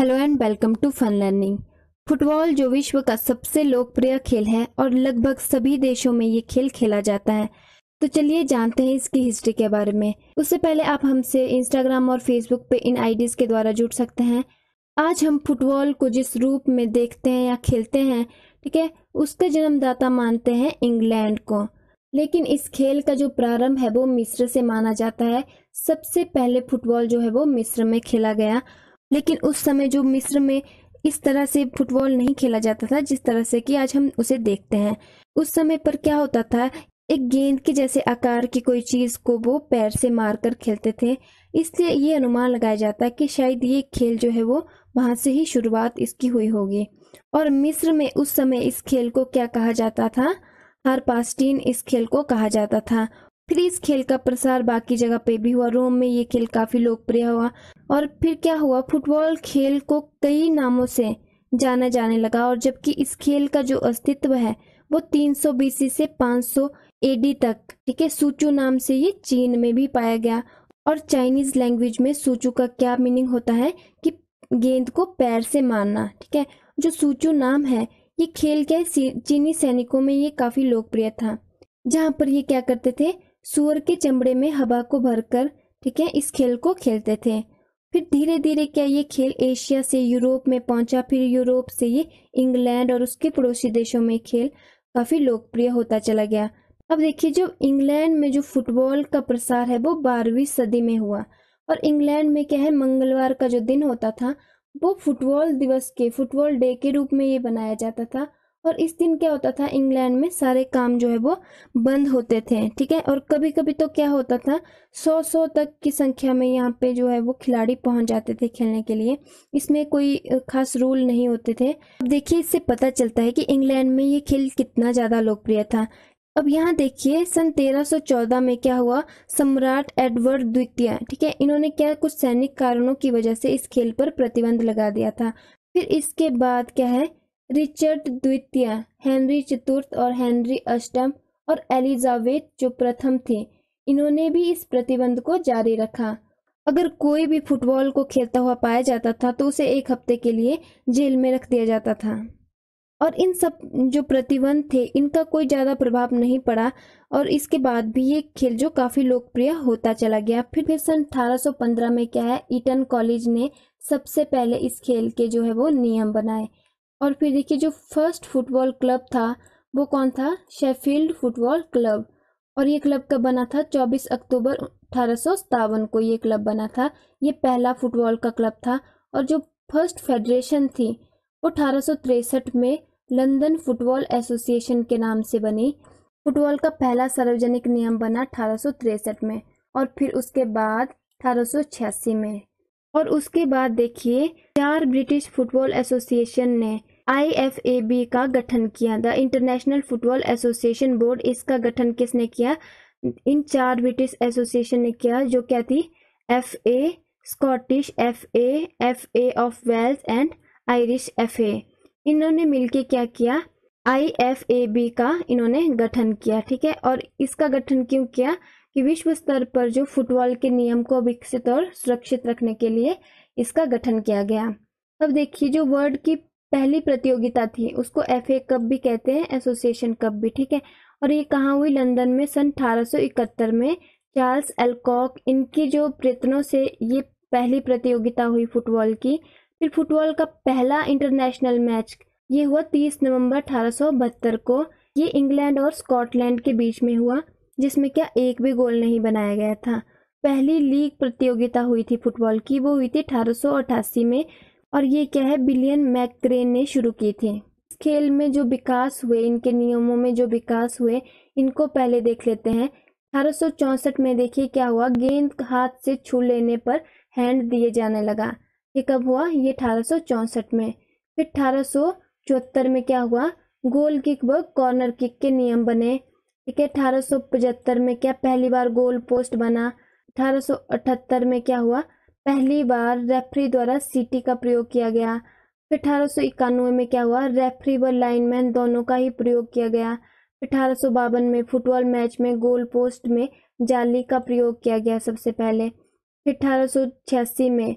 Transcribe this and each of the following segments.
hello and welcome to fun learning football जो विश्व का सबसे लोकप्रिय खेल है और लगभग सभी देशों में ये खेल खेला जाता है तो चलिए जानते हैं इसकी हिस्ट्री के बारे में उससे पहले आप हमसे इंस्टाग्राम और फेसबुक पे इन आईडीज के द्वारा जुड़ सकते हैं आज हम फुटबॉल को जिस रूप में देखते हैं या खेलते हैं ठीक है उसका जन्मदाता मानते हैं इंग्लैंड को लेकिन इस खेल का जो प्रारंभ है वो मिस्र से माना जाता है सबसे पहले फुटबॉल जो है वो मिस्र में खेला गया लेकिन उस समय जो मिस्र में इस तरह से फुटबॉल नहीं खेला जाता था जिस तरह से कि आज हम उसे देखते हैं उस समय पर क्या होता था एक गेंद के जैसे आकार की कोई चीज को वो पैर से मारकर खेलते थे इसलिए ये अनुमान लगाया जाता है कि शायद ये खेल जो है वो वहां से ही शुरुआत इसकी हुई होगी और मिस्र में उस समय इस खेल को क्या कहा जाता था हर पास्टीन इस खेल को कहा जाता था फिर इस खेल का प्रसार बाकी जगह पे भी हुआ रोम में ये खेल काफी लोकप्रिय हुआ और फिर क्या हुआ फुटबॉल खेल को कई नामों से जाना जाने लगा और जबकि इस खेल का जो अस्तित्व है वो 300 बीसी से 500 एडी तक ठीक है सूचू नाम से ये चीन में भी पाया गया और चाइनीज लैंग्वेज में सूचू का क्या मीनिंग होता है कि गेंद को पैर से मारना ठीक है जो सूचू नाम है ये खेल क्या चीनी सैनिकों में ये काफी लोकप्रिय था जहाँ पर ये क्या करते थे सुअर के चमड़े में हवा को भरकर ठीक है इस खेल को खेलते थे फिर धीरे धीरे क्या ये खेल एशिया से यूरोप में पहुंचा फिर यूरोप से ये इंग्लैंड और उसके पड़ोसी देशों में खेल काफी लोकप्रिय होता चला गया अब देखिए जो इंग्लैंड में जो फुटबॉल का प्रसार है वो बारहवीं सदी में हुआ और इंग्लैंड में क्या है मंगलवार का जो दिन होता था वो फुटबॉल दिवस के फुटबॉल डे के रूप में ये बनाया जाता था और इस दिन क्या होता था इंग्लैंड में सारे काम जो है वो बंद होते थे ठीक है और कभी कभी तो क्या होता था सौ सौ तक की संख्या में यहाँ पे जो है वो खिलाड़ी पहुँच जाते थे खेलने के लिए इसमें कोई खास रूल नहीं होते थे अब देखिए इससे पता चलता है कि इंग्लैंड में ये खेल कितना ज़्यादा लोकप्रिय था अब यहाँ देखिए सन 1314 में क्या हुआ सम्राट एडवर्ड द्वितीय ठीक है इन्होंने क्या कुछ सैनिक कारणों की वजह से इस खेल पर प्रतिबंध लगा दिया था फिर इसके बाद क्या है रिचर्ड द्वितीय हेनरी चतुर्थ और हेनरी अष्टम और एलिजाबेथ जो प्रथम थे इन्होंने भी इस प्रतिबंध को जारी रखा अगर कोई भी फुटबॉल को खेलता हुआ पाया जाता था तो उसे एक हफ्ते के लिए जेल में रख दिया जाता था और इन सब जो प्रतिबंध थे इनका कोई ज़्यादा प्रभाव नहीं पड़ा और इसके बाद भी ये खेल जो काफ़ी लोकप्रिय होता चला गया फिर फिर सन 1815 में क्या है ईटन कॉलेज ने सबसे पहले इस खेल के जो है वो नियम बनाए और फिर देखिए जो फर्स्ट फुटबॉल क्लब था वो कौन था शेफील्ड फुटबॉल क्लब और ये क्लब कब बना था 24 अक्टूबर अठारह को ये क्लब बना था ये पहला फुटबॉल का क्लब था और जो फर्स्ट फेडरेशन थी वो अठारह में लंदन फुटबॉल एसोसिएशन के नाम से बनी फुटबॉल का पहला सार्वजनिक नियम बना अठारह में और फिर उसके बाद अठारह में और उसके बाद देखिए चार ब्रिटिश फुटबॉल एसोसिएशन ने आई का गठन किया the international football association board इसका गठन किसने किया इन चार ब्रिटिश एसोसिएशन ने किया जो क्या थी F A Scottish F A F A of Wales and Irish F A इन्होंने मिलके क्या किया आई एफ ए बी का इन्होंने गठन किया ठीक है और इसका गठन क्यों किया कि विश्व स्तर पर जो फुटबॉल के नियम को विकसित और सुरक्षित रखने के लिए इसका गठन किया गया अब देखिए जो वर्ल्ड की पहली प्रतियोगिता थी उसको एफ ए कप भी कहते हैं एसोसिएशन कप भी ठीक है और ये कहाँ हुई लंदन में सन 1871 में चार्ल्स एलकॉक इनकी जो प्रयत्नों से ये पहली प्रतियोगिता हुई फुटबॉल की फिर फुटबॉल का पहला इंटरनेशनल मैच ये हुआ 30 नवंबर अठारह को ये इंग्लैंड और स्कॉटलैंड के बीच में हुआ जिसमें क्या एक भी गोल नहीं बनाया गया था पहली लीग प्रतियोगिता हुई थी फुटबॉल की वो हुई थी अठारह में और ये क्या है बिलियन मैक्रेन ने शुरू की थी खेल में जो विकास हुए इनके नियमों में जो विकास हुए इनको पहले देख लेते हैं अठारह में देखिए क्या हुआ गेंद हाथ से छू लेने पर हैंड दिए जाने लगा ये कब हुआ ये अठारह में फिर अठारह में क्या हुआ गोल किक व कॉर्नर किक के नियम बने ठीक है अठारह में क्या पहली बार गोल पोस्ट बना अठहत्तर में क्या हुआ पहली बार रेफरी द्वारा सीटी का प्रयोग किया गया फिर अठारह में क्या हुआ रेफरी व लाइनमैन दोनों का ही प्रयोग किया गया अठारह में फुटबॉल मैच में गोल पोस्ट में जाली का प्रयोग किया गया सबसे पहले फिर अठारह में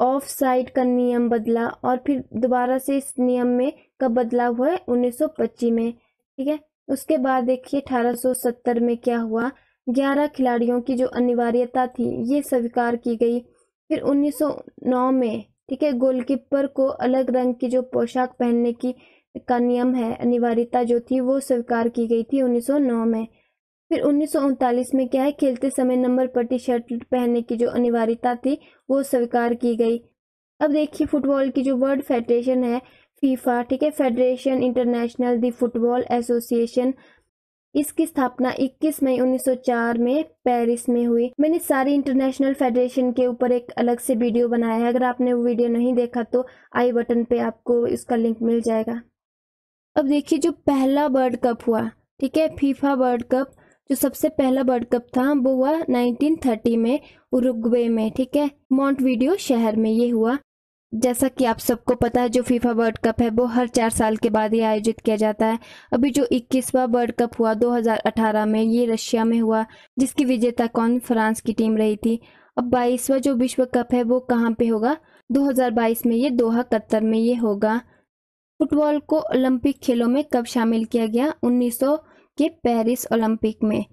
ऑफ साइड का नियम बदला और फिर दोबारा से इस नियम में कब बदलाव हुआ है पच्चीस में ठीक है उसके बाद देखिए 1870 में क्या हुआ 11 खिलाड़ियों की जो अनिवार्यता थी ये स्वीकार की गई फिर 1909 में ठीक है गोलकीपर को अलग रंग की जो पोशाक पहनने की का नियम है अनिवार्यता जो थी वो स्वीकार की गई थी 1909 में फिर उन्नीस में क्या है खेलते समय नंबर पट्टी शर्ट पहनने की जो अनिवार्यता थी वो स्वीकार की गई अब देखिए फुटबॉल की जो वर्ल्ड फेडरेशन है फीफा ठीक है federation international the football association इसकी स्थापना 21 मई 1904 में पेरिस में हुई मैंने सारी इंटरनेशनल फेडरेशन के ऊपर एक अलग से वीडियो बनाया है अगर आपने वो वीडियो नहीं देखा तो आई बटन पे आपको इसका लिंक मिल जाएगा अब देखिए जो पहला वर्ल्ड कप हुआ ठीक है फीफा वर्ल्ड कप जो सबसे पहला वर्ल्ड कप था वो हुआ 1930 में उरुग्वे में ठीक है मॉन्ट वीडियो शहर में ये हुआ जैसा कि आप सबको पता है जो फीफा वर्ल्ड कप है वो हर चार साल के बाद ही आयोजित किया जाता है अभी जो 21वां वर्ल्ड कप हुआ 2018 में ये रशिया में हुआ जिसकी विजेता कौन फ्रांस की टीम रही थी अब 22वां जो विश्व कप है वो कहाँ पे होगा 2022 में ये दोहा कत्तर में ये होगा फुटबॉल को ओलंपिक खेलों में कब शामिल किया गया उन्नीस के पेरिस ओलंपिक में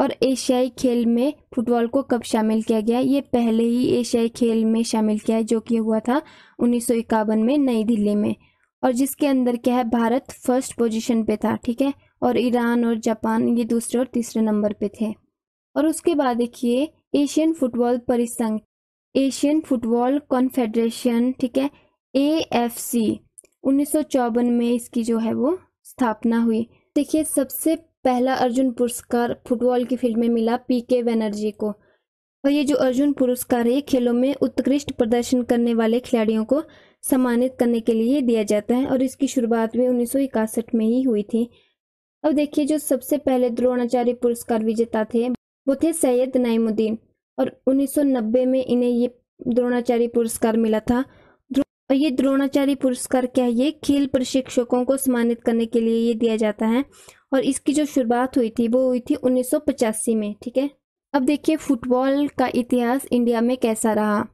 और एशियाई खेल में फुटबॉल को कब शामिल किया गया ये पहले ही एशियाई खेल में शामिल किया है जो कि हुआ था उन्नीस में नई दिल्ली में और जिसके अंदर क्या है भारत फर्स्ट पोजीशन पे था ठीक है और ईरान और जापान ये दूसरे और तीसरे नंबर पे थे और उसके बाद देखिए एशियन फुटबॉल परिसंघ एशियन फुटबॉल कॉन्फेडरेशन ठीक है ए एफ सी उन्नीस में इसकी जो है वो स्थापना हुई देखिए सबसे पहला अर्जुन पुरस्कार फुटबॉल की फील्ड में मिला पी के बनर्जी को और ये जो अर्जुन पुरस्कार है खेलों में उत्कृष्ट प्रदर्शन करने वाले खिलाड़ियों को सम्मानित करने के लिए दिया जाता है और इसकी शुरुआत भी उन्नीस में ही हुई थी अब देखिए जो सबसे पहले द्रोणाचार्य पुरस्कार विजेता थे वो थे सैयद नईमुद्दीन और 1990 में इन्हें ये द्रोणाचार्य पुरस्कार मिला था और ये द्रोणाचार्य पुरस्कार क्या है ये खेल प्रशिक्षकों को सम्मानित करने के लिए ये दिया जाता है और इसकी जो शुरुआत हुई थी वो हुई थी उन्नीस में ठीक है अब देखिए फुटबॉल का इतिहास इंडिया में कैसा रहा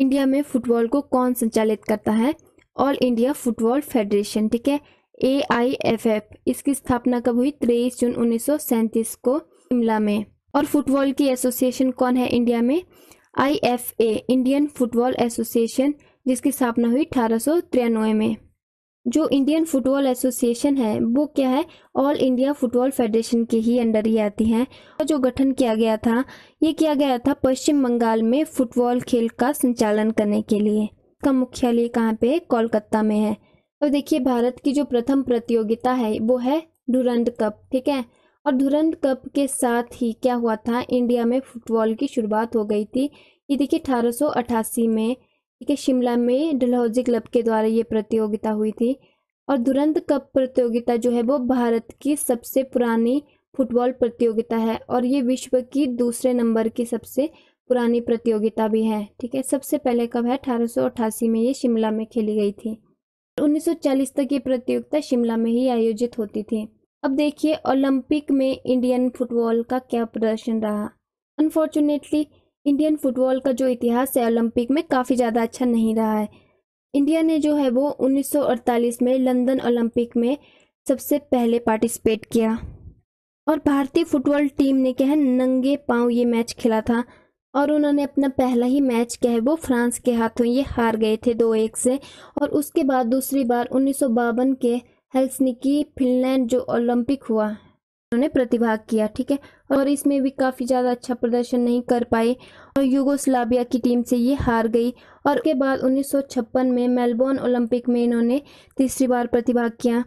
इंडिया में फुटबॉल को कौन संचालित करता है ऑल इंडिया फुटबॉल फेडरेशन ठीक है ए आई एफ एफ इसकी स्थापना कब हुई तेईस जून उन्नीस को शिमला में और फुटबॉल की एसोसिएशन कौन है इंडिया में I F A Indian football association जिसकी स्थापना हुई अठारह में जो इंडियन फुटबॉल एसोसिएशन है वो क्या है ऑल इंडिया फुटबॉल फेडरेशन के ही अंडर ही आती है और जो गठन किया गया था ये किया गया था पश्चिम बंगाल में फुटबॉल खेल का संचालन करने के लिए का मुख्यालय कहाँ पे कोलकाता में है और तो देखिए भारत की जो प्रथम प्रतियोगिता है वो है धुरंध कप ठीक है और धुरंध कप के साथ ही क्या हुआ था इंडिया में फुटबॉल की शुरुआत हो गई थी ये देखिए अठारह में ठीक है शिमला में डलहौजी क्लब के द्वारा ये प्रतियोगिता हुई थी और दुरंत कप प्रतियोगिता जो है वो भारत की सबसे पुरानी फुटबॉल प्रतियोगिता है और ये विश्व की दूसरे नंबर की सबसे पुरानी प्रतियोगिता भी है ठीक है सबसे पहले कब है अठारह में ये शिमला में खेली गई थी 1940 तक ये प्रतियोगिता शिमला में ही आयोजित होती थी अब देखिए ओलंपिक में इंडियन फुटबॉल का क्या प्रदर्शन रहा अनफॉर्चुनेटली इंडियन फुटबॉल का जो इतिहास है ओलंपिक में काफ़ी ज़्यादा अच्छा नहीं रहा है इंडिया ने जो है वो 1948 में लंदन ओलंपिक में सबसे पहले पार्टिसिपेट किया और भारतीय फुटबॉल टीम ने क्या है नंगे पांव ये मैच खेला था और उन्होंने अपना पहला ही मैच क्या है वो फ्रांस के हाथों ये हार गए थे दो एक से और उसके बाद दूसरी बार उन्नीस के हेल्सनिकी फिनलैंड जो ओलंपिक हुआ उन्होंने प्रतिभाग किया ठीक है और इसमें भी काफ़ी ज़्यादा अच्छा प्रदर्शन नहीं कर पाए और यूगोस्लाविया की टीम से ये हार गई और उसके बाद उन्नीस में मेलबोर्न ओलंपिक में इन्होंने तीसरी बार प्रतिभाग किया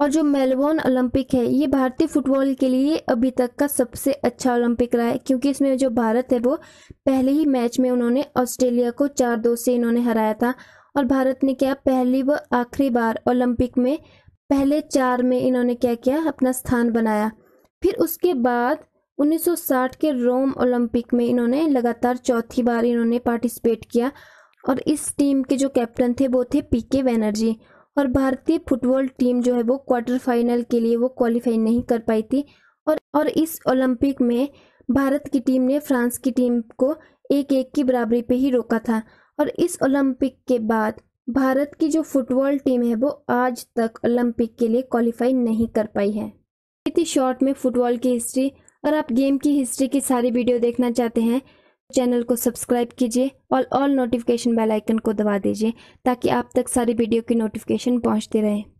और जो मेलबोर्न ओलंपिक है ये भारतीय फुटबॉल के लिए अभी तक का सबसे अच्छा ओलंपिक रहा है क्योंकि इसमें जो भारत है वो पहले ही मैच में उन्होंने ऑस्ट्रेलिया को चार दो से इन्होंने हराया था और भारत ने क्या पहली व आखिरी बार ओलंपिक में पहले चार में इन्होंने क्या किया अपना स्थान बनाया फिर उसके बाद 1960 के रोम ओलंपिक में इन्होंने लगातार चौथी बार इन्होंने पार्टिसिपेट किया और इस टीम के जो कैप्टन थे वो थे पी के बैनर्जी और भारतीय फुटबॉल टीम जो है वो क्वार्टर फाइनल के लिए वो क्वालिफाई नहीं कर पाई थी और और इस ओलंपिक में भारत की टीम ने फ्रांस की टीम को एक एक की बराबरी पे ही रोका था और इस ओलंपिक के बाद भारत की जो फुटबॉल टीम है वो आज तक ओलंपिक के लिए क्वालिफाई नहीं कर पाई है इतनी शॉर्ट में फुटबॉल की हिस्ट्री और आप गेम की हिस्ट्री की सारी वीडियो देखना चाहते हैं चैनल को सब्सक्राइब कीजिए और ऑल नोटिफिकेशन बेल आइकन को दबा दीजिए ताकि आप तक सारी वीडियो की नोटिफिकेशन पहुंचती रहे